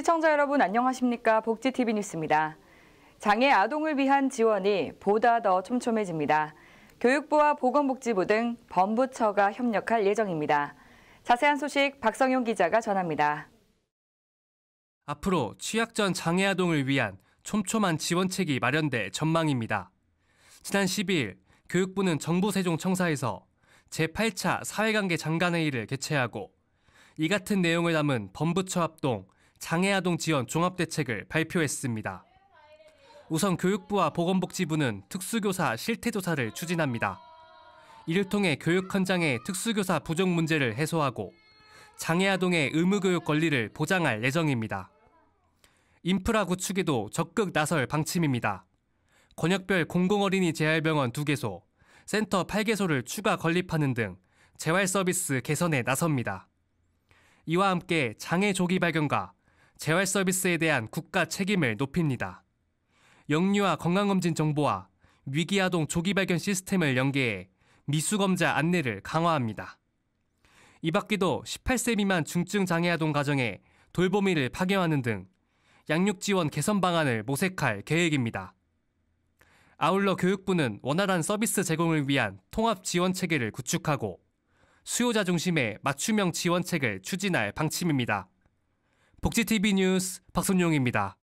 시청자 여러분 안녕하십니까? 복지TV 뉴스입니다. 장애 아동을 위한 지원이 보다 더 촘촘해집니다. 교육부와 보건복지부 등 범부처가 협력할 예정입니다. 자세한 소식 박성용 기자가 전합니다. 앞으로 취약전 장애 아동을 위한 촘촘한 지원책이 마련될 전망입니다. 지난 12일 교육부는 정부 세종청사에서 제8차 사회관계 장관회의를 개최하고 이 같은 내용을 담은 범부처 합동 장애아동 지원 종합대책을 발표했습니다. 우선 교육부와 보건복지부는 특수교사 실태조사를 추진합니다. 이를 통해 교육 현장의 특수교사 부족 문제를 해소하고 장애아동의 의무교육 권리를 보장할 예정입니다. 인프라 구축에도 적극 나설 방침입니다. 권역별 공공어린이 재활병원 2개소, 센터 8개소를 추가 건립하는 등 재활 서비스 개선에 나섭니다. 이와 함께 장애 조기 발견과 재활 서비스에 대한 국가 책임을 높입니다. 영유아 건강검진 정보와 위기아동 조기 발견 시스템을 연계해 미수검자 안내를 강화합니다. 이 밖에도 18세 미만 중증 장애아동 가정에 돌보미를 파견하는 등 양육 지원 개선 방안을 모색할 계획입니다. 아울러 교육부는 원활한 서비스 제공을 위한 통합 지원 체계를 구축하고 수요자 중심의 맞춤형 지원책을 추진할 방침입니다. 복지TV 뉴스 박선용입니다.